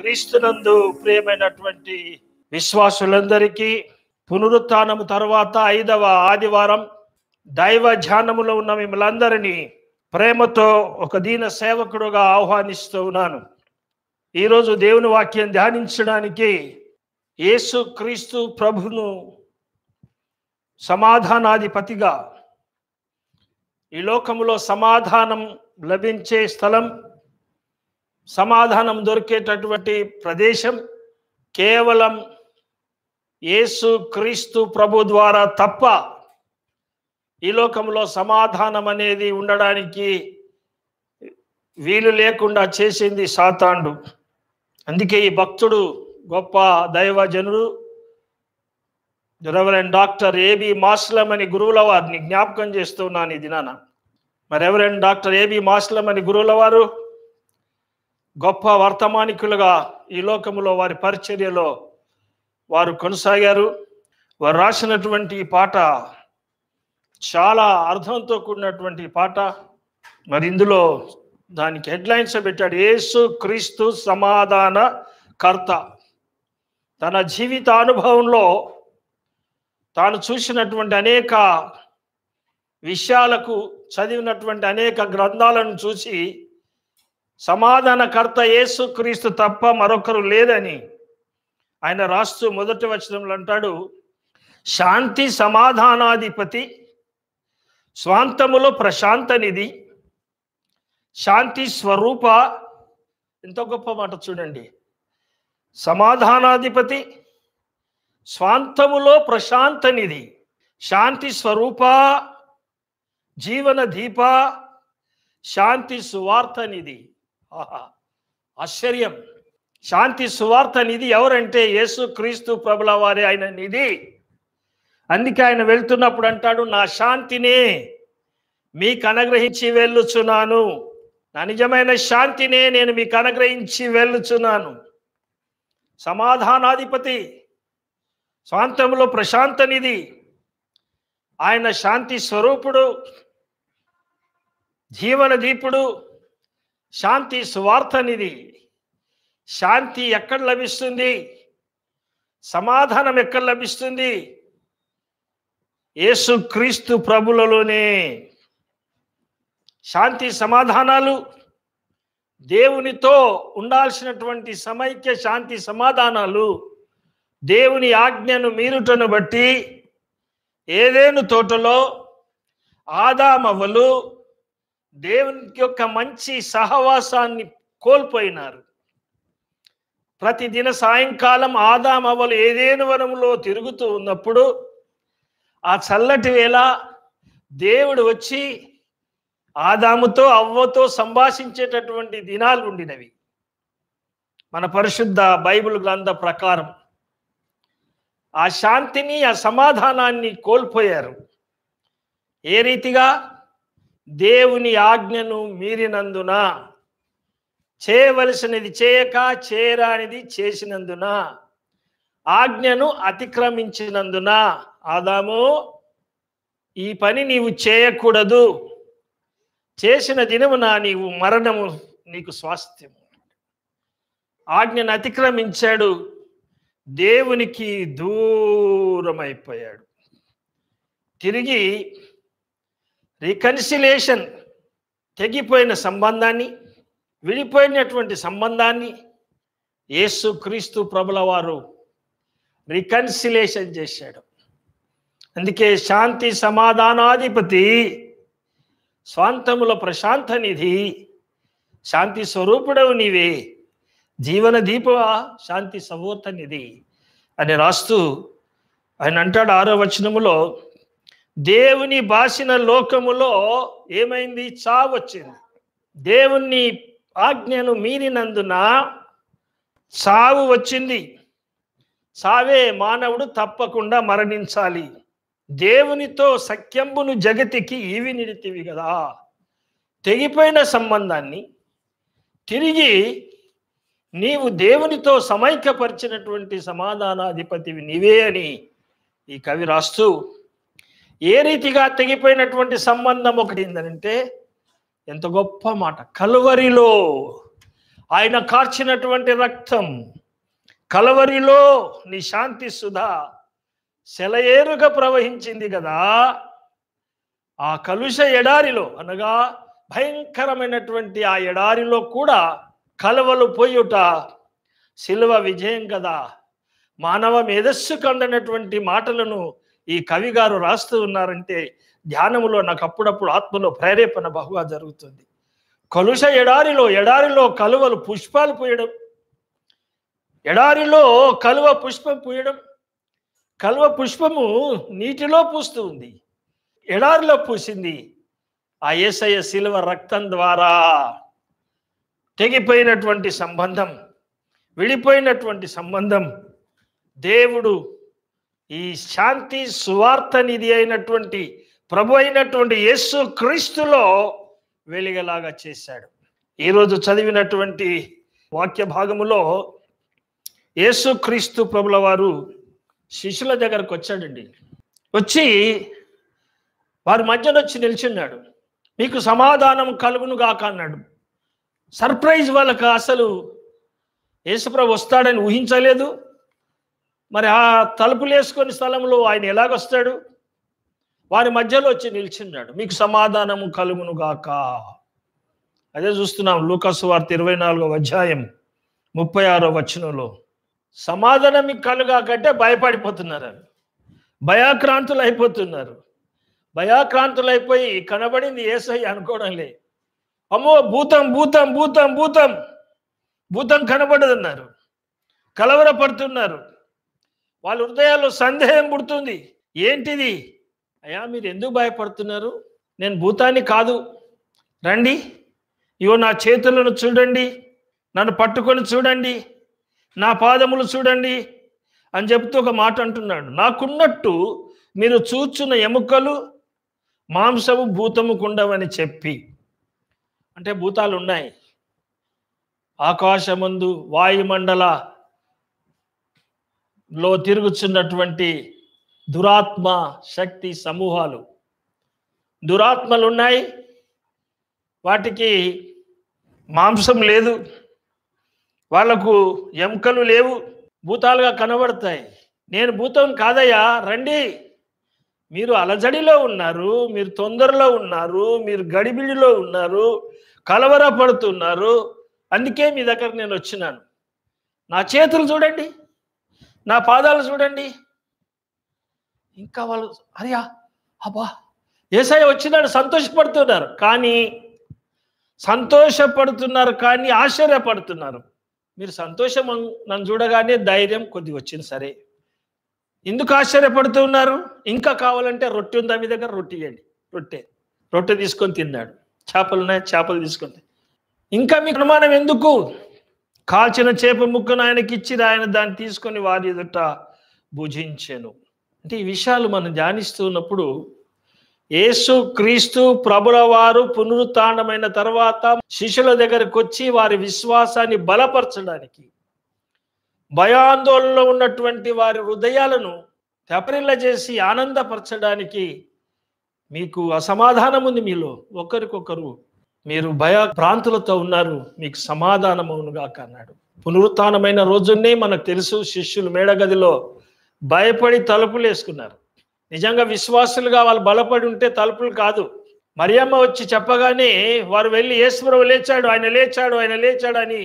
క్రీస్తునందు ప్రియమైనటువంటి విశ్వాసులందరికీ పునరుత్నము తర్వాత ఐదవ ఆదివారం దైవ ధ్యానములో ఉన్న మిమ్మల్ందరినీ ప్రేమతో ఒక దీన సేవకుడుగా ఆహ్వానిస్తూ ఉన్నాను ఈరోజు దేవుని వాక్యం ధ్యానించడానికి యేసు క్రీస్తు ప్రభును సమాధానాధిపతిగా ఈ లోకంలో సమాధానం లభించే స్థలం సమాధానం దొరికేటటువంటి ప్రదేశం కేవలం యేసు క్రీస్తు ప్రభు ద్వారా తప్ప ఈ లోకంలో సమాధానం అనేది ఉండడానికి వీలు లేకుండా చేసింది సాతాండు అందుకే ఈ భక్తుడు గొప్ప దైవజనుడు రెవరెన్ డాక్టర్ ఏబి మాస్లం అని గురువుల వారిని జ్ఞాపకం చేస్తున్నాను ఈ దినాన మరి రెవరెన్ డాక్టర్ ఏబి మాస్లం అని గురువుల వారు గొప్ప వర్తమానికులుగా ఈ లోకంలో వారి పరిచర్యలో వారు కొనసాగారు వారు రాసినటువంటి పాట చాలా అర్థంతో కూడినటువంటి పాట మరి ఇందులో దానికి హెడ్లైన్స్ పెట్టాడు యేసు క్రీస్తు సమాధాన కర్త తన జీవిత అనుభవంలో తాను చూసినటువంటి అనేక విషయాలకు చదివినటువంటి అనేక గ్రంథాలను చూసి సమాధానకర్త యేసు క్రీస్తు తప్ప మరొకరు లేదని ఆయన రాస్తూ మొదటి వచనంలో అంటాడు శాంతి సమాధానాధిపతి స్వాంతములో నిధి శాంతి స్వరూప ఎంత గొప్ప మాట చూడండి సమాధానాధిపతి స్వాంతములో నిధి శాంతి స్వరూప జీవన దీప శాంతి నిధి ఆశ్చర్యం శాంతి సువార్త నిధి ఎవరంటే యేసు క్రీస్తు ప్రభుల వారి ఆయన నిధి అందుకే ఆయన వెళ్తున్నప్పుడు అంటాడు నా శాంతిని మీకు అనుగ్రహించి వెళ్ళుచున్నాను నా నిజమైన శాంతినే నేను మీకు అనుగ్రహించి వెళ్ళుచున్నాను సమాధానాధిపతి స్వాంతంలో ప్రశాంత నిధి ఆయన శాంతి స్వరూపుడు జీవన దీపుడు శాంతి సువార్తనిది శాంతి ఎక్కడ లభిస్తుంది సమాధానం ఎక్కడ లభిస్తుంది యేసు క్రీస్తు ప్రభులలోనే శాంతి సమాధానాలు దేవునితో ఉండాల్సినటువంటి సమైక్య శాంతి సమాధానాలు దేవుని ఆజ్ఞను మీరుటను బట్టి ఏదేను తోటలో ఆదామవలు దేవుని యొక్క మంచి సహవాసాన్ని కోల్పోయినారు ప్రతిదిన సాయంకాలం ఆదామవలు ఏదేను వనంలో తిరుగుతూ ఉన్నప్పుడు ఆ చల్లటి వేళ దేవుడు వచ్చి ఆదాముతో అవ్వతో సంభాషించేటటువంటి దినాలు ఉండినవి మన పరిశుద్ధ బైబిల్ గ్రంథ ప్రకారం ఆ శాంతిని ఆ సమాధానాన్ని కోల్పోయారు ఏ రీతిగా దేవుని ఆజ్ఞను మీరినందున చేయవలసినది చేయక చేయరానిది చేసినందున ఆజ్ఞను అతిక్రమించినందున ఆదాము ఈ పని నీవు చేయకూడదు చేసిన దినమున నీవు మరణము నీకు స్వాస్థ్యం ఆజ్ఞను అతిక్రమించాడు దేవునికి దూరమైపోయాడు తిరిగి రికన్సిలేషన్ తెగిపోయిన సంబంధాన్ని విడిపోయినటువంటి సంబంధాన్ని యేసు క్రీస్తు ప్రభుల వారు రికన్సిలేషన్ చేశాడు అందుకే శాంతి సమాధానాధిపతి స్వాంతముల ప్రశాంత నిధి శాంతి స్వరూపుడవు నీవే జీవన దీప శాంతి సవోర్త నిధి అని రాస్తూ ఆయన అంటాడు ఆరో వచనములో దేవుని బాసిన లోకములో ఏమైంది చావొచ్చింది దేవుని ఆజ్ఞను మీరినందున చావు వచ్చింది చావే మానవుడు తప్పకుండా మరణించాలి దేవునితో సఖ్యంబును జగతికి ఇవి నిడితివి కదా తెగిపోయిన సంబంధాన్ని తిరిగి నీవు దేవునితో సమైక్యపరిచినటువంటి సమాధానాధిపతివి నీవే అని ఈ కవి రాస్తూ ఏ రీతిగా తెగిపోయినటువంటి సంబంధం ఒకటి ఏంటంటే ఎంత గొప్ప మాట కలువరిలో ఆయన కార్చినటువంటి రక్తం కలవరిలో నీ శాంతి సుధా సెలయేరుగా ప్రవహించింది కదా ఆ కలుష ఎడారిలో అనగా భయంకరమైనటువంటి ఆ ఎడారిలో కూడా కలవలు పోయుట శిలువ విజయం కదా మానవ మేధస్సు కందనటువంటి మాటలను ఈ కవి గారు రాస్తూ ఉన్నారంటే ధ్యానములో నాకు అప్పుడప్పుడు ఆత్మలో ప్రేరేపణ బహుగా జరుగుతుంది కలుష ఎడారిలో ఎడారిలో కలువలు పుష్పాలు పూయడం ఎడారిలో కలువ పుష్పం పూయడం కలువ పుష్పము నీటిలో పూస్తూ ఉంది ఎడారిలో పూసింది ఆ ఏసయ శిలువ రక్తం ద్వారా తెగిపోయినటువంటి సంబంధం విడిపోయినటువంటి సంబంధం దేవుడు ఈ శాంతి సువార్త నిధి అయినటువంటి ప్రభు అయినటువంటి యేసు క్రీస్తులో వెలిగేలాగా చేశాడు ఈరోజు చదివినటువంటి వాక్య భాగములో యేసు క్రీస్తు ప్రభుల వారు శిష్యుల దగ్గరకు వచ్చాడండి వచ్చి వారి మధ్యన వచ్చి నిలిచిన్నాడు మీకు సమాధానం కలుగును గాక అన్నాడు సర్ప్రైజ్ వాళ్ళకు అసలు యేసుప్రభు వస్తాడని ఊహించలేదు మరి ఆ తలుపులు వేసుకొని స్థలంలో ఆయన ఎలాగొస్తాడు వారి మధ్యలో వచ్చి నిలిచిన్నాడు మీకు సమాధానము గాక అదే చూస్తున్నాం లూకస్ వార్త ఇరవై నాలుగవ అధ్యాయం ముప్పై ఆరో వచనంలో సమాధానం మీకు కలుగాకంటే భయపడిపోతున్నారు భయాక్రాంతులు అయిపోతున్నారు భయాక్రాంతులు అయిపోయి కనబడింది ఏసై అనుకోవడం లే అమ్మో భూతం భూతం భూతం భూతం భూతం కనబడదన్నారు కలవరపడుతున్నారు వాళ్ళ హృదయాల్లో సందేహం పుడుతుంది ఏంటిది అయ్యా మీరు ఎందుకు భయపడుతున్నారు నేను భూతాన్ని కాదు రండి ఇగో నా చేతులను చూడండి నన్ను పట్టుకొని చూడండి నా పాదములు చూడండి అని చెప్తూ ఒక మాట అంటున్నాడు నాకున్నట్టు మీరు చూచున్న ఎముకలు మాంసము భూతము కుండవని చెప్పి అంటే భూతాలు ఉన్నాయి ఆకాశముందు వాయుమండల లో తిరుగుచున్నటువంటి దురాత్మ శక్తి సమూహాలు దురాత్మలు ఉన్నాయి వాటికి మాంసం లేదు వాళ్లకు ఎముకలు లేవు భూతాలుగా కనబడతాయి నేను భూతం కాదయ్యా రండి మీరు అలజడిలో ఉన్నారు మీరు తొందరలో ఉన్నారు మీరు గడిబిడిలో ఉన్నారు కలవరపడుతున్నారు అందుకే మీ దగ్గర నేను వచ్చినాను నా చేతులు చూడండి నా పాదాలు చూడండి ఇంకా వాళ్ళు అరియా అబ్బా ఏసఐ వచ్చినాడు సంతోషపడుతున్నారు కానీ సంతోషపడుతున్నారు కానీ ఆశ్చర్యపడుతున్నారు మీరు సంతోషం నన్ను చూడగానే ధైర్యం కొద్ది వచ్చింది సరే ఎందుకు ఆశ్చర్యపడుతూ ఉన్నారు ఇంకా కావాలంటే రొట్టె ఉందా మీ దగ్గర రొట్టె ఇవ్వండి రొట్టె రొట్టె తీసుకొని తిన్నాడు చేపలు ఉన్నాయి చేపలు తీసుకుంటే ఇంకా మీకు అనుమానం ఎందుకు కాల్చిన చేప ముక్కను ఆయనకి ఇచ్చి ఆయన దాన్ని తీసుకొని వారి ఎదుట భుజించాను అంటే ఈ విషయాలు మనం ధ్యానిస్తున్నప్పుడు యేసు క్రీస్తు ప్రభుల వారు పునరుత్డమైన తర్వాత శిష్యుల దగ్గరకు వచ్చి వారి విశ్వాసాన్ని బలపరచడానికి భయాందోళనలో ఉన్నటువంటి వారి హృదయాలను తెపరిల్ల చేసి ఆనందపరచడానికి మీకు అసమాధానం ఉంది మీలో ఒకరికొకరు మీరు భయ భ్రాంతులతో ఉన్నారు మీకు సమాధానమవునుగాక అన్నాడు పునరుత్నమైన రోజునే మనకు తెలుసు శిష్యులు మేడగదిలో భయపడి తలుపులు వేసుకున్నారు నిజంగా విశ్వాసులుగా వాళ్ళు బలపడి ఉంటే తలుపులు కాదు మరియమ్మ వచ్చి చెప్పగానే వారు వెళ్ళి యేసుప్రభు లేచాడు ఆయన లేచాడు ఆయన లేచాడు అని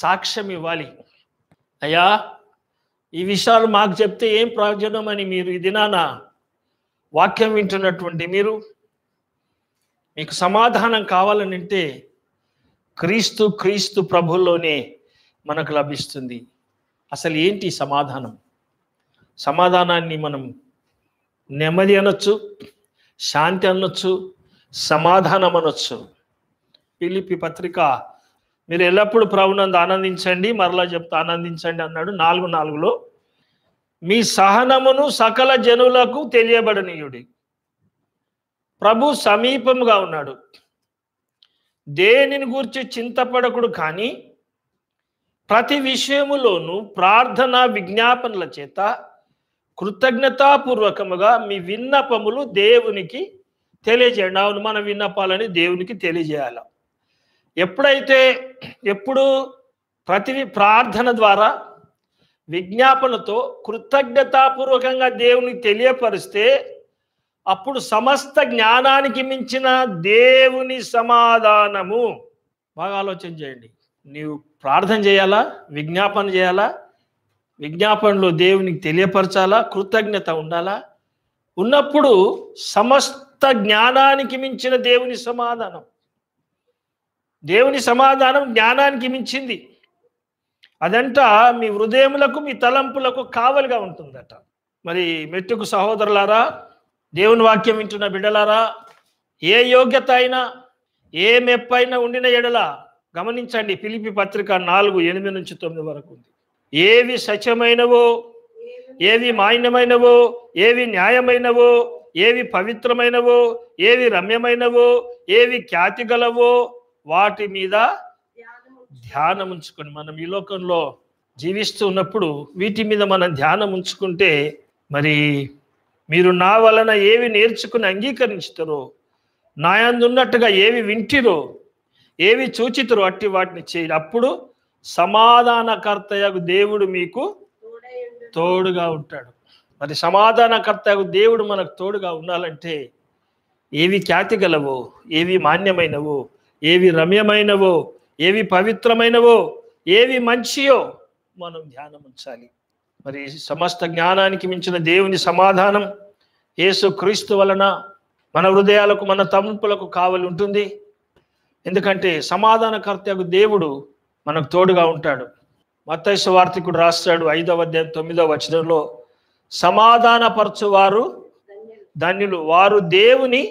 సాక్ష్యం ఇవ్వాలి అయ్యా ఈ విషయాలు మాకు చెప్తే ఏం ప్రయోజనం అని మీరు ఈ దినాన వాక్యం వింటున్నటువంటి మీరు మీకు సమాధానం కావాలని అంటే క్రీస్తు క్రీస్తు ప్రభుల్లోనే మనకు లభిస్తుంది అసలు ఏంటి సమాధానం సమాధానాన్ని మనం నెమ్మది అనొచ్చు శాంతి అనొచ్చు సమాధానం అనొచ్చు పిలిపి పత్రిక మీరు ఎల్లప్పుడూ ప్రభునందు ఆనందించండి మరలా చెప్తా ఆనందించండి అన్నాడు నాలుగు నాలుగులో మీ సహనమును సకల జనులకు తెలియబడనీయుడి ప్రభు సమీపముగా ఉన్నాడు దేనిని గురించి చింతపడకుడు కానీ ప్రతి విషయములోనూ ప్రార్థన విజ్ఞాపనల చేత కృతజ్ఞతాపూర్వకముగా మీ విన్నపములు దేవునికి తెలియజేయండి అవును మన విన్నపాలని దేవునికి తెలియజేయాల ఎప్పుడైతే ఎప్పుడు ప్రతి ప్రార్థన ద్వారా విజ్ఞాపనతో కృతజ్ఞతాపూర్వకంగా దేవునికి తెలియపరిస్తే అప్పుడు సమస్త జ్ఞానానికి మించిన దేవుని సమాధానము బాగా ఆలోచన చేయండి నీవు ప్రార్థన చేయాలా విజ్ఞాపన చేయాలా విజ్ఞాపనలో దేవునికి తెలియపరచాలా కృతజ్ఞత ఉండాలా ఉన్నప్పుడు సమస్త జ్ఞానానికి మించిన దేవుని సమాధానం దేవుని సమాధానం జ్ఞానానికి మించింది అదంట మీ హృదయములకు మీ తలంపులకు కావలిగా ఉంటుందట మరి మెట్టుకు సహోదరులారా దేవుని వాక్యం వింటున్న బిడ్డలారా ఏ యోగ్యత అయినా ఏ మెప్పైనా ఉండిన ఎడల గమనించండి పిలిపి పత్రిక నాలుగు ఎనిమిది నుంచి తొమ్మిది వరకు ఉంది ఏవి సత్యమైనవో ఏవి మాన్యమైనవో ఏవి న్యాయమైనవో ఏవి పవిత్రమైనవో ఏవి రమ్యమైనవో ఏవి ఖ్యాతి గలవో వాటి మీద ధ్యానం ఉంచుకొని మనం ఈ లోకంలో జీవిస్తూ ఉన్నప్పుడు వీటి మీద మనం ధ్యానం ఉంచుకుంటే మరి మీరు నా వలన ఏవి నేర్చుకుని అంగీకరించుతారో నాయందున్నట్టుగా ఏవి వింటిరో ఏవి చూచితురో అట్టి వాటిని చేయండి అప్పుడు సమాధానకర్తయకు దేవుడు మీకు తోడుగా ఉంటాడు మరి సమాధానకర్తకు దేవుడు మనకు తోడుగా ఉండాలంటే ఏవి ఖ్యాతి గలవో ఏవి మాన్యమైనవో ఏవి రమ్యమైనవో ఏవి పవిత్రమైనవో ఏవి మంచియో మనం ధ్యానం ఉంచాలి మరి సమస్త జ్ఞానానికి మించిన దేవుని సమాధానం యేసు క్రీస్తు వలన మన హృదయాలకు మన తంపులకు కావలి ఉంటుంది ఎందుకంటే సమాధానకర్తకు దేవుడు మనకు తోడుగా ఉంటాడు మత్తైసు వార్తికుడు రాస్తాడు ఐదవ అధ్యాయం తొమ్మిదవ వచనంలో సమాధానపరచువారు ధన్యులు వారు దేవుని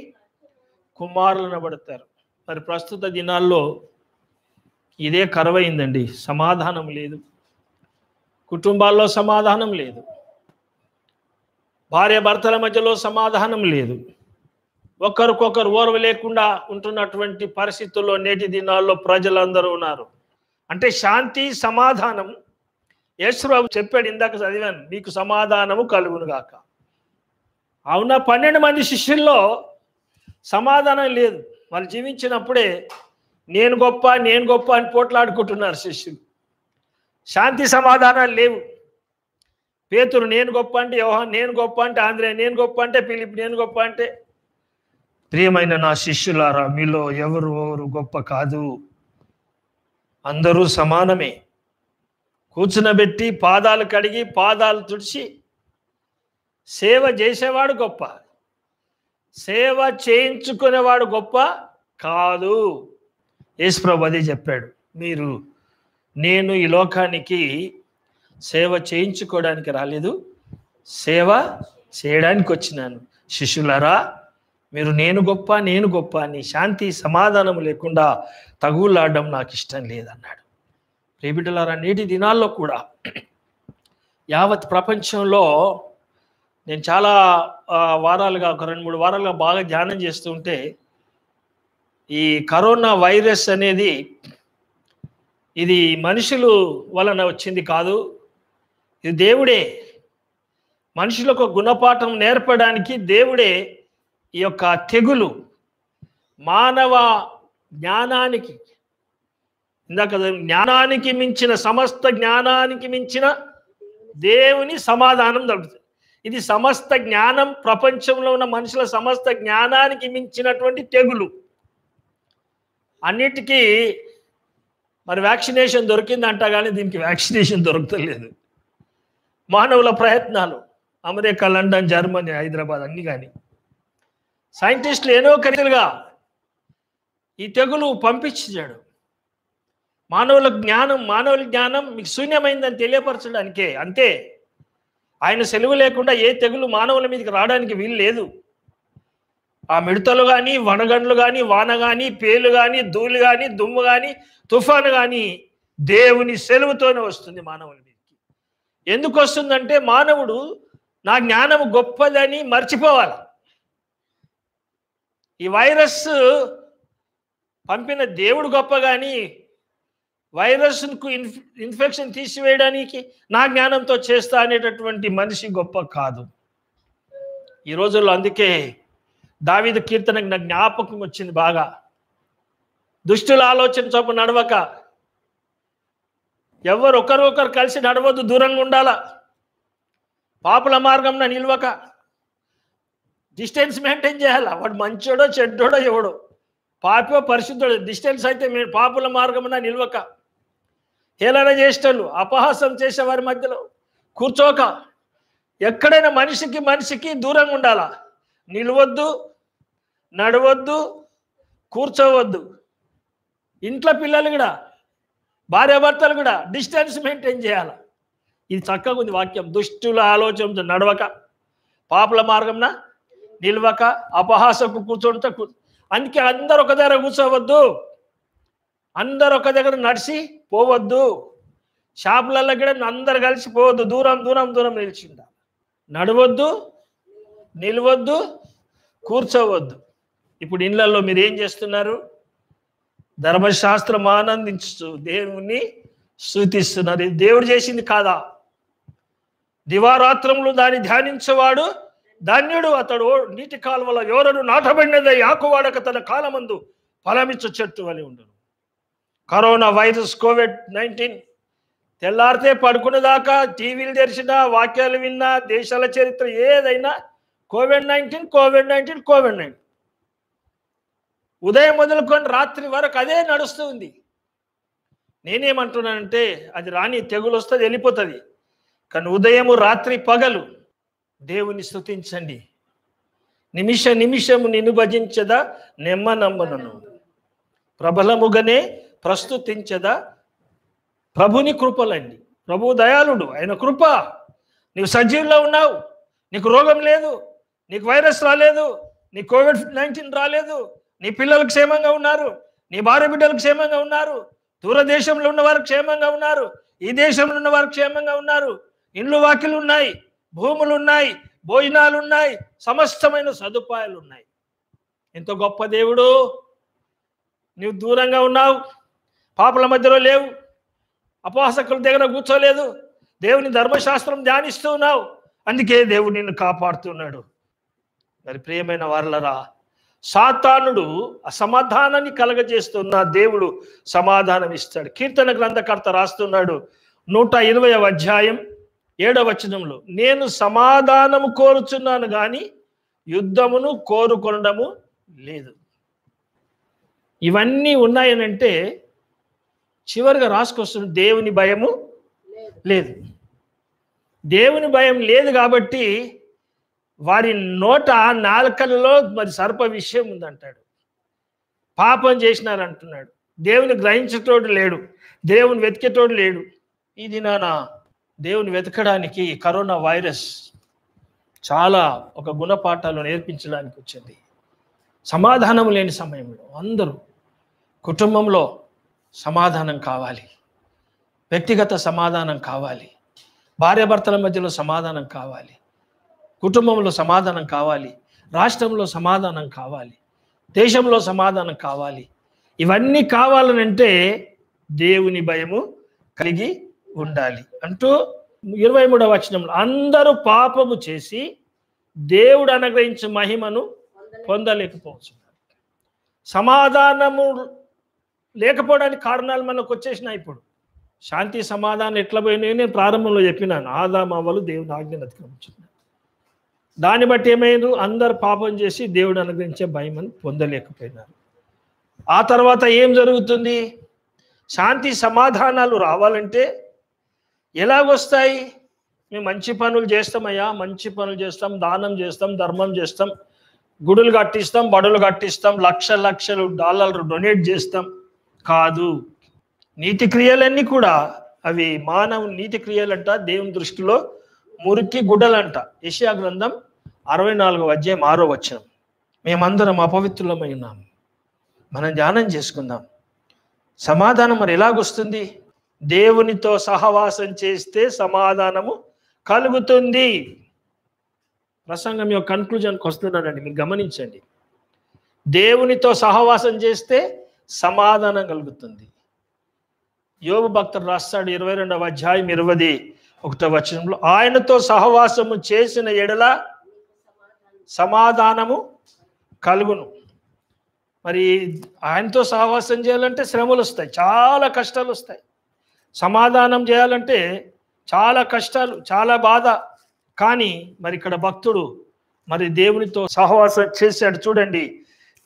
పడతారు మరి ప్రస్తుత దినాల్లో ఇదే కరువైందండి సమాధానం లేదు కుటుంబాల్లో సమాధానం లేదు భార్య భర్తల మధ్యలో సమాధానం లేదు ఒకరికొకరు ఓర్వ లేకుండా ఉంటున్నటువంటి పరిస్థితుల్లో నేటి దినాల్లో ప్రజలందరూ ఉన్నారు అంటే శాంతి సమాధానం యశ్వరాబు చెప్పాడు ఇందాక చదివాను మీకు సమాధానము కలుగునుగాక అవున పన్నెండు మంది శిష్యుల్లో సమాధానం లేదు వాళ్ళు జీవించినప్పుడే నేను గొప్ప నేను గొప్ప అని పోట్లాడుకుంటున్నారు శిష్యులు శాంతి సమాధానాలు లేవు పేతురు నేను గొప్ప అంటే యోహాన్ నేను గొప్ప అంటే ఆంధ్రే నేను గొప్ప అంటే పిలిపి నేను గొప్ప అంటే ప్రియమైన నా శిష్యులారా మీలో ఎవరు ఎవరు గొప్ప కాదు అందరూ సమానమే కూర్చునబెట్టి పాదాలు కడిగి పాదాలు తుడిచి సేవ చేసేవాడు గొప్ప సేవ చేయించుకునేవాడు గొప్ప కాదు ప్రభు అదే చెప్పాడు మీరు నేను ఈ లోకానికి సేవ చేయించుకోవడానికి రాలేదు సేవ చేయడానికి వచ్చినాను శిష్యులరా మీరు నేను గొప్ప నేను గొప్ప అని శాంతి సమాధానం లేకుండా తగులాడడం నాకు ఇష్టం లేదన్నాడు రేబిడ్డలారా నేటి దినాల్లో కూడా యావత్ ప్రపంచంలో నేను చాలా వారాలుగా ఒక రెండు మూడు వారాలుగా బాగా ధ్యానం చేస్తుంటే ఈ కరోనా వైరస్ అనేది ఇది మనుషులు వలన వచ్చింది కాదు ఇది దేవుడే మనుషులకు గుణపాఠం నేర్పడానికి దేవుడే ఈ యొక్క తెగులు మానవ జ్ఞానానికి ఇందాక జ్ఞానానికి మించిన సమస్త జ్ఞానానికి మించిన దేవుని సమాధానం దొరుకుతుంది ఇది సమస్త జ్ఞానం ప్రపంచంలో ఉన్న మనుషుల సమస్త జ్ఞానానికి మించినటువంటి తెగులు అన్నిటికీ మరి వ్యాక్సినేషన్ దొరికిందంట కానీ దీనికి వ్యాక్సినేషన్ దొరకలేదు మానవుల ప్రయత్నాలు అమెరికా లండన్ జర్మనీ హైదరాబాద్ అన్ని కానీ సైంటిస్టులు ఎన్నో కరీలుగా ఈ తెగులు పంపించాడు మానవుల జ్ఞానం మానవుల జ్ఞానం మీకు శూన్యమైందని తెలియపరచడానికే అంతే ఆయన సెలవు లేకుండా ఏ తెగులు మానవుల మీదకి రావడానికి వీలు లేదు ఆ మిడతలు కానీ వనగండ్లు కానీ వాన కానీ పేలు కానీ ధూళి కానీ దుమ్ము కానీ తుఫాను కానీ దేవుని సెలవుతోనే వస్తుంది మానవుని మీదకి ఎందుకు వస్తుందంటే మానవుడు నా జ్ఞానం గొప్పదని మర్చిపోవాలి ఈ వైరస్ పంపిన దేవుడు గొప్ప కానీ వైరస్కు ఇన్ఫె ఇన్ఫెక్షన్ తీసివేయడానికి నా జ్ఞానంతో చేస్తా అనేటటువంటి మనిషి గొప్ప కాదు ఈ రోజుల్లో అందుకే దావిద కీర్తన నా జ్ఞాపకం వచ్చింది బాగా దుష్టుల ఆలోచన చొప్పు నడవక ఎవరు ఒకరొకరు కలిసి నడవద్దు దూరంగా ఉండాల పాపుల మార్గంన నిల్వక డిస్టెన్స్ మెయింటైన్ చేయాలా వాడు మంచోడో చెడ్డోడో ఎవడో పాపో పరిశుద్ధుడు డిస్టెన్స్ అయితే మేము పాపుల మార్గమున నిల్వక హేళన చేసేటోళ్ళు అపహాసం చేసే వారి మధ్యలో కూర్చోక ఎక్కడైనా మనిషికి మనిషికి దూరంగా ఉండాలా నిలవద్దు నడవద్దు కూర్చోవద్దు ఇంట్లో పిల్లలు కూడా భార్యాభర్తలు కూడా డిస్టెన్స్ మెయింటైన్ చేయాలి ఇది చక్కగా ఉంది వాక్యం దుష్టుల ఆలోచన నడవక పాపుల మార్గంన నిల్వక అపహాసకు కూర్చుంటే అందుకే అందరు ఒక దగ్గర కూర్చోవద్దు అందరు ఒక దగ్గర నడిచి పోవద్దు షాపులలో కూడా అందరు కలిసి పోవద్దు దూరం దూరం దూరం నిలిచిండ నడవద్దు నిలవద్దు కూర్చోవద్దు ఇప్పుడు ఇళ్లలో మీరు ఏం చేస్తున్నారు ధర్మశాస్త్రం ఆనందించు దేవుణ్ణి సూచిస్తున్నారు దేవుడు చేసింది కాదా దివారాత్రములు దాన్ని ధ్యానించేవాడు ధాన్యుడు అతడు నీటి కాలువల ఎవరను నాటబడినదే ఆకువాడక తన కాలమందు ఫలమిచ్చు చెట్టు అని ఉండను కరోనా వైరస్ కోవిడ్ నైన్టీన్ తెల్లారితే పడుకునేదాకా టీవీలు తెరిచినా వాక్యాలు విన్నా దేశాల చరిత్ర ఏదైనా Covid nineteen Covid nineteen Covid nineteen ఉదయం మొదలుకొని రాత్రి వరకు అదే నడుస్తుంది నేనేమంటున్నానంటే అది రాని తెగులు వస్తుంది వెళ్ళిపోతుంది కానీ ఉదయము రాత్రి పగలు దేవుని స్థుతించండి నిమిష నిమిషము నిన్ను భజించదా నెమ్మ నమ్మనను ప్రబలముగానే ప్రస్తుతించదా ప్రభుని కృపలండి ప్రభు దయాళుడు ఆయన కృప నీవు సజీవులో ఉన్నావు నీకు రోగం లేదు నీకు వైరస్ రాలేదు నీ కోవిడ్ నైన్టీన్ రాలేదు నీ పిల్లలు క్షేమంగా ఉన్నారు నీ భార్య బిడ్డలు క్షేమంగా ఉన్నారు దూరదేశంలో ఉన్నవారు క్షేమంగా ఉన్నారు ఈ దేశంలో ఉన్నవారు క్షేమంగా ఉన్నారు ఇండ్లు వాకిలు ఉన్నాయి భూములు ఉన్నాయి భోజనాలు ఉన్నాయి సమస్తమైన సదుపాయాలు ఉన్నాయి ఎంతో గొప్ప దేవుడు నువ్వు దూరంగా ఉన్నావు పాపల మధ్యలో లేవు అపవాసకుల దగ్గర కూర్చోలేదు దేవుని ధర్మశాస్త్రం ధ్యానిస్తూ ఉన్నావు అందుకే దేవుడు నిన్ను కాపాడుతున్నాడు మరి ప్రియమైన వారలరా సాతానుడు అసమాధానాన్ని కలగజేస్తున్న దేవుడు సమాధానం ఇస్తాడు కీర్తన గ్రంథకర్త రాస్తున్నాడు నూట ఇరవై అధ్యాయం ఏడవ వచనంలో నేను సమాధానము కోరుచున్నాను కానీ యుద్ధమును కోరుకొనడము లేదు ఇవన్నీ ఉన్నాయనంటే చివరిగా రాసుకొస్తున్న దేవుని భయము లేదు దేవుని భయం లేదు కాబట్టి వారి నోట నాలుకలలో మరి సర్ప విషయం ఉందంటాడు పాపం చేసినారంటున్నాడు దేవుని గ్రహించటోడు లేడు దేవుని వెతికేటోడు లేడు ఇది నానా దేవుని వెతకడానికి కరోనా వైరస్ చాలా ఒక గుణపాఠాలు నేర్పించడానికి వచ్చింది సమాధానం లేని సమయంలో అందరూ కుటుంబంలో సమాధానం కావాలి వ్యక్తిగత సమాధానం కావాలి భార్యాభర్తల మధ్యలో సమాధానం కావాలి కుటుంబంలో సమాధానం కావాలి రాష్ట్రంలో సమాధానం కావాలి దేశంలో సమాధానం కావాలి ఇవన్నీ కావాలనంటే దేవుని భయము కలిగి ఉండాలి అంటూ ఇరవై మూడవ వచనంలో అందరూ పాపము చేసి దేవుడు అనుగ్రహించే మహిమను పొందలేకపోవచ్చు సమాధానము లేకపోవడానికి కారణాలు మనకు వచ్చేసినాయి ఇప్పుడు శాంతి సమాధానం ఎట్లా పోయినాయి నేను ప్రారంభంలో చెప్పినాను ఆదామావలు దేవుని ఆజ్ఞను అతిక్రమించున్నారు దాన్ని బట్టి ఏమైంది అందరు పాపం చేసి దేవుడు అనుగ్రహించే భయం అని పొందలేకపోయినారు ఆ తర్వాత ఏం జరుగుతుంది శాంతి సమాధానాలు రావాలంటే ఎలాగొస్తాయి మేము మంచి పనులు చేస్తామయ్యా మంచి పనులు చేస్తాం దానం చేస్తాం ధర్మం చేస్తాం గుడులు కట్టిస్తాం బడులు కట్టిస్తాం లక్ష లక్షలు డాలర్లు డొనేట్ చేస్తాం కాదు నీతి క్రియలన్నీ కూడా అవి మానవ నీతి క్రియలంట దేవుని దృష్టిలో మురికి గుడ్డలంట ఏషియా గ్రంథం అరవై నాలుగవ అధ్యాయం ఆరో వచ్చిన మేమందరం అపవిత్రులమై ఉన్నాం మనం ధ్యానం చేసుకుందాం సమాధానం మరి ఎలాగొస్తుంది దేవునితో సహవాసం చేస్తే సమాధానము కలుగుతుంది ప్రసంగం యొక్క కన్క్లూజన్కి వస్తున్నానండి మీరు గమనించండి దేవునితో సహవాసం చేస్తే సమాధానం కలుగుతుంది యోగ భక్తుడు రాస్తాడు ఇరవై రెండవ అధ్యాయం ఇరవై ఒకటో వచనంలో ఆయనతో సహవాసము చేసిన ఎడల సమాధానము కలుగును మరి ఆయనతో సహవాసం చేయాలంటే శ్రమలు వస్తాయి చాలా కష్టాలు వస్తాయి సమాధానం చేయాలంటే చాలా కష్టాలు చాలా బాధ కానీ మరి ఇక్కడ భక్తుడు మరి దేవునితో సహవాసం చేశాడు చూడండి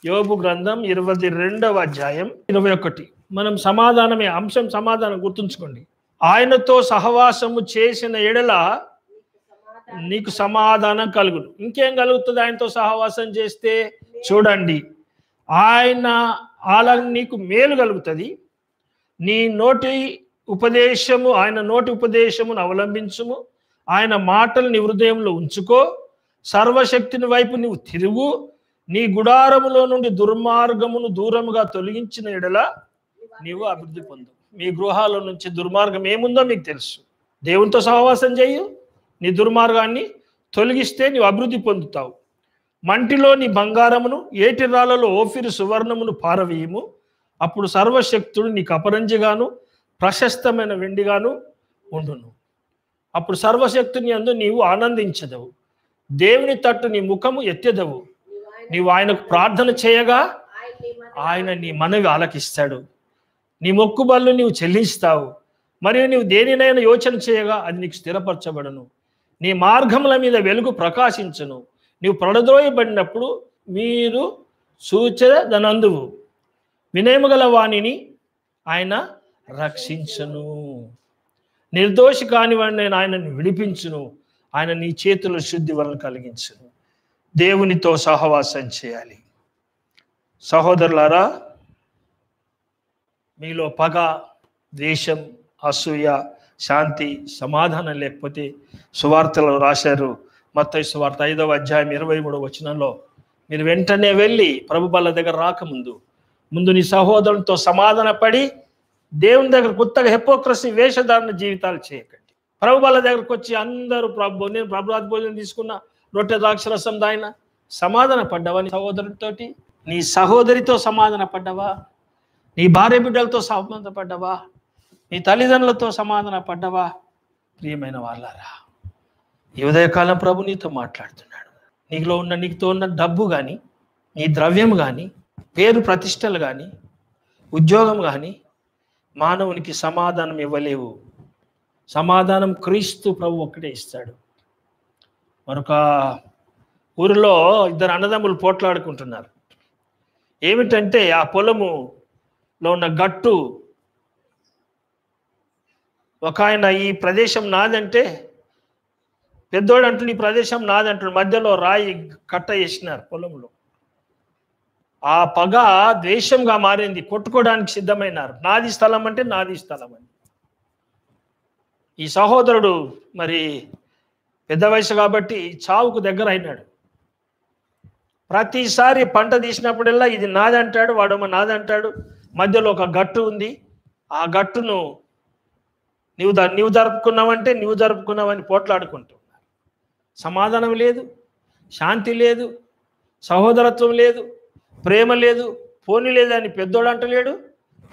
యోగు గ్రంథం ఇరవై రెండవ అధ్యాయం ఇరవై ఒకటి మనం సమాధానమే అంశం సమాధానం గుర్తుంచుకోండి ఆయనతో సహవాసము చేసిన ఎడల నీకు సమాధానం కలుగును ఇంకేం కలుగుతుంది ఆయనతో సహవాసం చేస్తే చూడండి ఆయన అలా నీకు మేలు కలుగుతుంది నీ నోటి ఉపదేశము ఆయన నోటి ఉపదేశమును అవలంబించుము ఆయన మాటలు నీ హృదయంలో ఉంచుకో సర్వశక్తిని వైపు నీవు తిరుగు నీ గుడారములో నుండి దుర్మార్గమును దూరముగా తొలగించిన ఎడల నీవు అభివృద్ధి పొందు మీ గృహాల నుంచి దుర్మార్గం ఏముందో మీకు తెలుసు దేవునితో సహవాసం చేయు నీ దుర్మార్గాన్ని తొలగిస్తే నీవు అభివృద్ధి పొందుతావు మంటిలో నీ బంగారమును ఏటి రాళ్ళలో ఓఫిరి సువర్ణమును పారవేయము అప్పుడు సర్వశక్తుడు నీకు అపరంజిగాను ప్రశస్తమైన వెండిగాను ఉండును అప్పుడు సర్వశక్తుని అందు నీవు ఆనందించదవు దేవుని తట్టు నీ ముఖము ఎత్తెదవు నీవు ఆయనకు ప్రార్థన చేయగా ఆయన నీ మనవి ఆలకిస్తాడు నీ మొక్కుబళ్ళు నీవు చెల్లిస్తావు మరియు నీవు దేనినైనా యోచన చేయగా అది నీకు స్థిరపరచబడను నీ మార్గముల మీద వెలుగు ప్రకాశించను నీవు ప్రణద్రోయబడినప్పుడు మీరు సూచన దనందువు వినయము గల వాణిని ఆయన రక్షించను నిర్దోషి కానివాడిని నేను ఆయనను విడిపించును ఆయన నీ చేతుల శుద్ధి వలన కలిగించను దేవునితో సహవాసం చేయాలి సహోదరులారా మీలో పగ ద్వేషం అసూయ శాంతి సమాధానం లేకపోతే సువార్తలు రాశారు మత్తయి సువార్త ఐదవ అధ్యాయం ఇరవై మూడవ వచనంలో మీరు వెంటనే వెళ్ళి ప్రభు బల దగ్గర రాకముందు ముందు నీ సహోదరులతో సమాధాన పడి దేవుని దగ్గర కొత్తగా హెపోక్రసీ వేషధారణ జీవితాలు చేయకండి ప్రభు బల దగ్గరకు వచ్చి అందరూ ప్రభు నేను ప్రభురాజ్ భోజనం తీసుకున్న రొట్టె ద్రాక్షరసం దాయన సమాధాన పడ్డావా నీ సహోదరుడితోటి నీ సహోదరితో సమాధాన పడ్డావా నీ భార్య బిడ్డలతో సమాధాన పడ్డావా నీ తల్లిదండ్రులతో సమాధాన పడ్డవా ప్రియమైన వాళ్ళారా ఈ ఉదయకాలం ప్రభు నీతో మాట్లాడుతున్నాడు నీకులో ఉన్న నీకుతో ఉన్న డబ్బు కానీ నీ ద్రవ్యం కానీ పేరు ప్రతిష్టలు కానీ ఉద్యోగం కానీ మానవునికి సమాధానం ఇవ్వలేవు సమాధానం క్రీస్తు ప్రభు ఒక్కటే ఇస్తాడు మరొక ఊరిలో ఇద్దరు అన్నదమ్ములు పోట్లాడుకుంటున్నారు ఏమిటంటే ఆ పొలములో ఉన్న గట్టు ఒక ఆయన ఈ ప్రదేశం నాదంటే పెద్దోడు అంటుడు ఈ ప్రదేశం నాదంటున్నాడు మధ్యలో రాయి కట్ట వేసినారు పొలంలో ఆ పగ ద్వేషంగా మారింది కొట్టుకోవడానికి సిద్ధమైనారు నాది స్థలం అంటే నాది స్థలం అని ఈ సహోదరుడు మరి పెద్ద వయసు కాబట్టి చావుకు దగ్గర అయినాడు ప్రతిసారి పంట తీసినప్పుడల్లా ఇది నాదంటాడు వాడమ్మ నాదంటాడు మధ్యలో ఒక గట్టు ఉంది ఆ గట్టును నువ్వు నీవు జరుపుకున్నావంటే నువ్వు జరుపుకున్నావని పోట్లాడుకుంటున్నారు సమాధానం లేదు శాంతి లేదు సహోదరత్వం లేదు ప్రేమ లేదు పోని లేదని పెద్దోడు అంటలేడు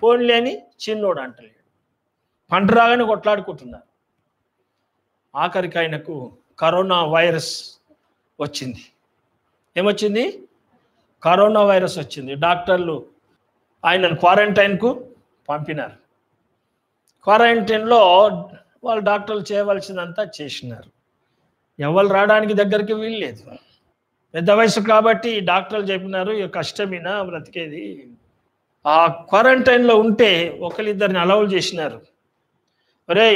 ఫోన్ లేని చిన్నోడు అంటలేడు పంట రాగానే కొట్లాడుకుంటున్నారు ఆఖరికి ఆయనకు కరోనా వైరస్ వచ్చింది ఏమొచ్చింది కరోనా వైరస్ వచ్చింది డాక్టర్లు ఆయనను క్వారంటైన్కు పంపినారు క్వారంటైన్లో వాళ్ళు డాక్టర్లు చేయవలసిందంతా చేసినారు ఎవరు రావడానికి దగ్గరికి వీల్లేదు పెద్ద వయసు కాబట్టి డాక్టర్లు చెప్పినారు ఇక కష్టమేనా బ్రతికేది ఆ క్వారంటైన్లో ఉంటే ఒకరిద్దరిని అలౌ చేసినారు ఒరే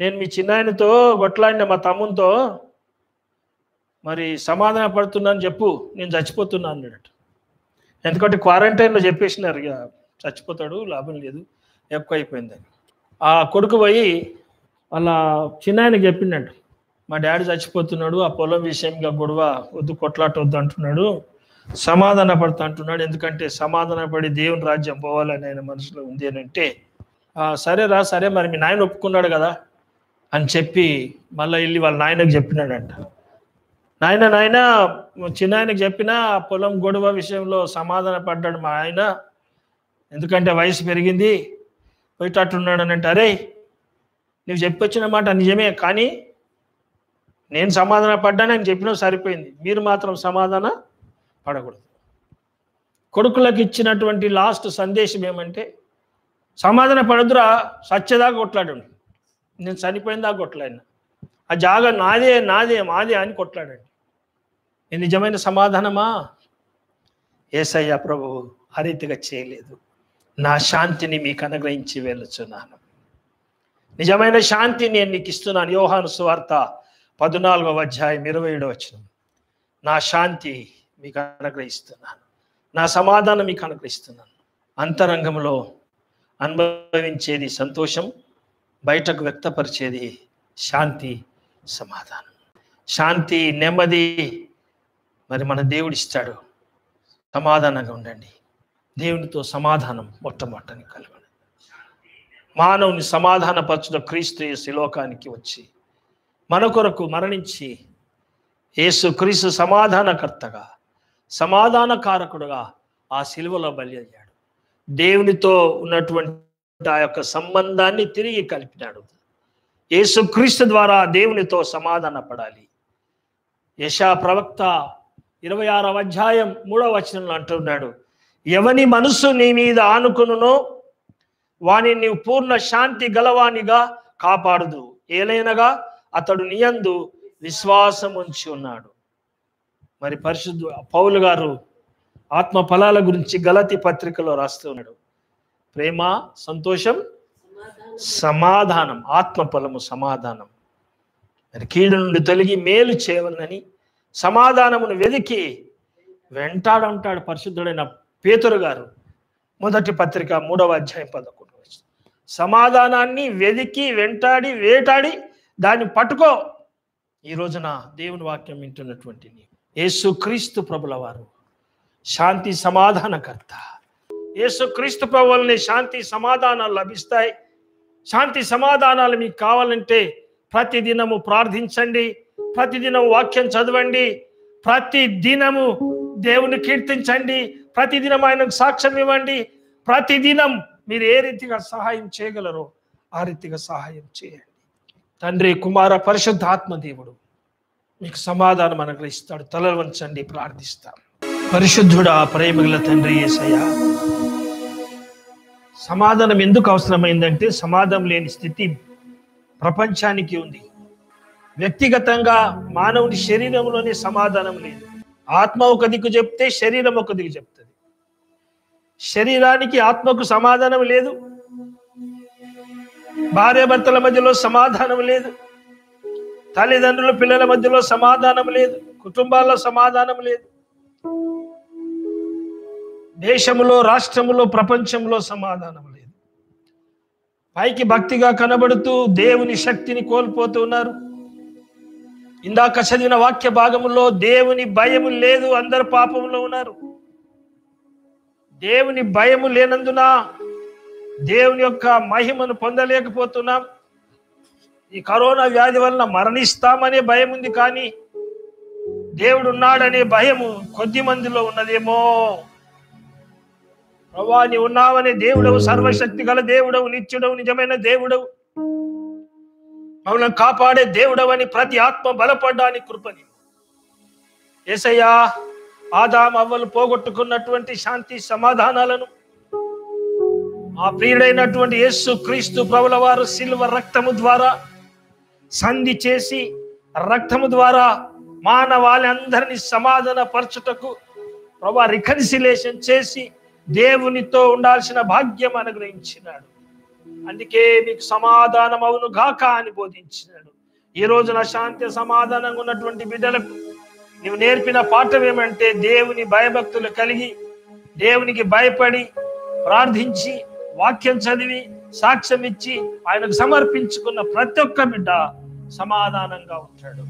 నేను మీ చిన్నాయనతో కొట్లాడిన మా తమ్ముతో మరి సమాధాన పడుతున్నాను చెప్పు నేను చచ్చిపోతున్నాను అన్నట్టు ఎందుకంటే క్వారంటైన్లో చెప్పేసినారు ఇక చచ్చిపోతాడు లాభం లేదు ఎక్కువ అయిపోయిందని ఆ కొడుకు పోయి వాళ్ళ చిన్న ఆయనకి చెప్పిండట మా డాడీ చచ్చిపోతున్నాడు ఆ పొలం విషయంగా గొడవ వద్దు కొట్లాట వద్దు అంటున్నాడు సమాధాన పడుతూ అంటున్నాడు ఎందుకంటే సమాధాన పడి దేవుని రాజ్యం పోవాలని ఆయన మనసులో ఉంది అని అంటే సరే రా సరే మరి మీ నాయన ఒప్పుకున్నాడు కదా అని చెప్పి మళ్ళీ వెళ్ళి వాళ్ళ నాయనకు చెప్పినాడంట నాయన నాయన చిన్న ఆయనకు చెప్పిన పొలం గొడవ విషయంలో సమాధాన పడ్డాడు మా ఆయన ఎందుకంటే వయసు పెరిగింది పోయేటట్టున్నాడు అని అంటే అరే నువ్వు చెప్పొచ్చిన మాట నిజమే కానీ నేను సమాధాన పడ్డానని చెప్పినా సరిపోయింది మీరు మాత్రం సమాధాన పడకూడదు కొడుకులకు ఇచ్చినటువంటి లాస్ట్ సందేశం ఏమంటే సమాధాన పడద్రా సత్యదాకా కొట్లాడండి నేను చనిపోయిందా కొట్లాడిన ఆ జాగ నాదే నాదే మాదే అని కొట్లాడండి ఇది నిజమైన సమాధానమా ఏసయ్యా ప్రభు ఆ రీతిగా చేయలేదు నా శాంతిని మీకు అనుగ్రహించి వెళ్ళుచున్నాను నిజమైన శాంతిని నేను నీకు ఇస్తున్నాను యోహాను సువార్త పద్నాలుగవ అధ్యాయం ఇరవై ఏడవ వచ్చిన నా శాంతి మీకు అనుగ్రహిస్తున్నాను నా సమాధానం మీకు అనుగ్రహిస్తున్నాను అంతరంగంలో అనుభవించేది సంతోషం బయటకు వ్యక్తపరిచేది శాంతి సమాధానం శాంతి నెమ్మది మరి మన దేవుడిస్తాడు సమాధానంగా ఉండండి దేవునితో సమాధానం మొట్టమొట్టని కలగడం మానవుని సమాధానపరచుట క్రీస్తు యేసు లోకానికి వచ్చి మన కొరకు మరణించి యేసు క్రీస్తు సమాధానకర్తగా సమాధానకారకుడుగా ఆ శిలువలో బలి అయ్యాడు దేవునితో ఉన్నటువంటి ఆ యొక్క సంబంధాన్ని తిరిగి కలిపినాడు యేసుక్రీస్తు ద్వారా దేవునితో సమాధాన పడాలి యశా ప్రవక్త ఇరవై ఆరవ అధ్యాయం మూడవ వచనంలో అంటున్నాడు ఎవని మనసు నీ మీద ఆనుకునునో వాని నీవు పూర్ణ శాంతి గలవానిగా కాపాడుదు ఏలైనగా అతడు నియందు విశ్వాసం ఉంచి ఉన్నాడు మరి పరిశుద్ధ పౌలు గారు ఆత్మ ఫలాల గురించి గలతి పత్రికలో రాస్తున్నాడు ప్రేమ సంతోషం సమాధానం ఆత్మ ఫలము సమాధానం మరి కీడు నుండి తొలగి మేలు చేయవలనని సమాధానమును వెదికి వెంటాడంటాడు పరిశుద్ధుడైన పేతురు గారు మొదటి పత్రిక మూడవ అధ్యాయం పదకొండు సమాధానాన్ని వెదికి వెంటాడి వేటాడి దాన్ని పట్టుకో ఈ రోజున దేవుని వాక్యం వింటున్నటువంటి యేసుక్రీస్తు ప్రభుల వారు శాంతి సమాధానకర్త యేసుక్రీస్తు ప్రభువులని శాంతి సమాధానాలు లభిస్తాయి శాంతి సమాధానాలు మీకు కావాలంటే ప్రతిదినము ప్రార్థించండి ప్రతిదినం వాక్యం చదవండి ప్రతి దినము దేవుని కీర్తించండి ప్రతిదినం ఆయనకు సాక్ష్యం ఇవ్వండి ప్రతిదినం మీరు ఏ రీతిగా సహాయం చేయగలరో ఆ రీతిగా సహాయం చేయండి తండ్రి కుమార పరిశుద్ధ దేవుడు మీకు సమాధానం అనుగ్రహిస్తాడు తలవంచండి ప్రార్థిస్తాం పరిశుద్ధుడా ప్రేమగల తండ్రి ఏసయ్య సమాధానం ఎందుకు అవసరమైందంటే సమాధానం లేని స్థితి ప్రపంచానికి ఉంది వ్యక్తిగతంగా మానవుని శరీరంలోనే సమాధానం లేదు ఆత్మ ఒక దిక్కు చెప్తే శరీరం ఒక దిక్కు చెప్తుంది శరీరానికి ఆత్మకు సమాధానం లేదు భార్యాభర్తల మధ్యలో సమాధానం లేదు తల్లిదండ్రులు పిల్లల మధ్యలో సమాధానం లేదు కుటుంబాల్లో సమాధానం లేదు దేశంలో రాష్ట్రంలో ప్రపంచంలో సమాధానం లేదు పైకి భక్తిగా కనబడుతూ దేవుని శక్తిని కోల్పోతున్నారు ఇందాక చదివిన వాక్య భాగంలో దేవుని భయము లేదు అందరు పాపంలో ఉన్నారు దేవుని భయము లేనందున దేవుని యొక్క మహిమను పొందలేకపోతున్నాం ఈ కరోనా వ్యాధి వలన మరణిస్తామనే భయం ఉంది కానీ దేవుడు ఉన్నాడనే భయము కొద్ది మందిలో ఉన్నదేమో ప్రభా నీ ఉన్నావనే దేవుడవు సర్వశక్తి గల దేవుడవు నిత్యుడవు నిజమైన దేవుడవు మమ్మల్ని కాపాడే దేవుడవని ప్రతి ఆత్మ బలపడ్డాని కృపని ఏసయ్యా ఆదాం అవ్వలు పోగొట్టుకున్నటువంటి శాంతి సమాధానాలను ఆ ప్రియుడైనటువంటి యేసు క్రీస్తు ప్రభుల వారు సిల్వ రక్తము ద్వారా సంధి చేసి రక్తము ద్వారా అందరినీ సమాధాన పరచుటకు ప్రభా రికన్సిలేషన్ చేసి దేవునితో ఉండాల్సిన భాగ్యం అనుగ్రహించినాడు అందుకే మీకు సమాధానం అవును గాక అని బోధించినాడు ఈ రోజున శాంతి సమాధానంగా ఉన్నటువంటి బిడ్డలకు నువ్వు నేర్పిన పాఠం ఏమంటే దేవుని భయభక్తులు కలిగి దేవునికి భయపడి ప్రార్థించి వాక్యం చదివి సాక్ష్యం ఇచ్చి ఆయనకు సమర్పించుకున్న ప్రతి ఒక్క బిడ్డ సమాధానంగా ఉంటాడు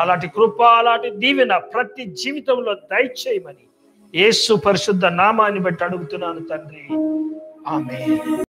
అలాంటి కృప అలాంటి దీవెన ప్రతి జీవితంలో దయచేయమని యేసు పరిశుద్ధ నామాన్ని బట్టి అడుగుతున్నాను తండ్రి ఆమె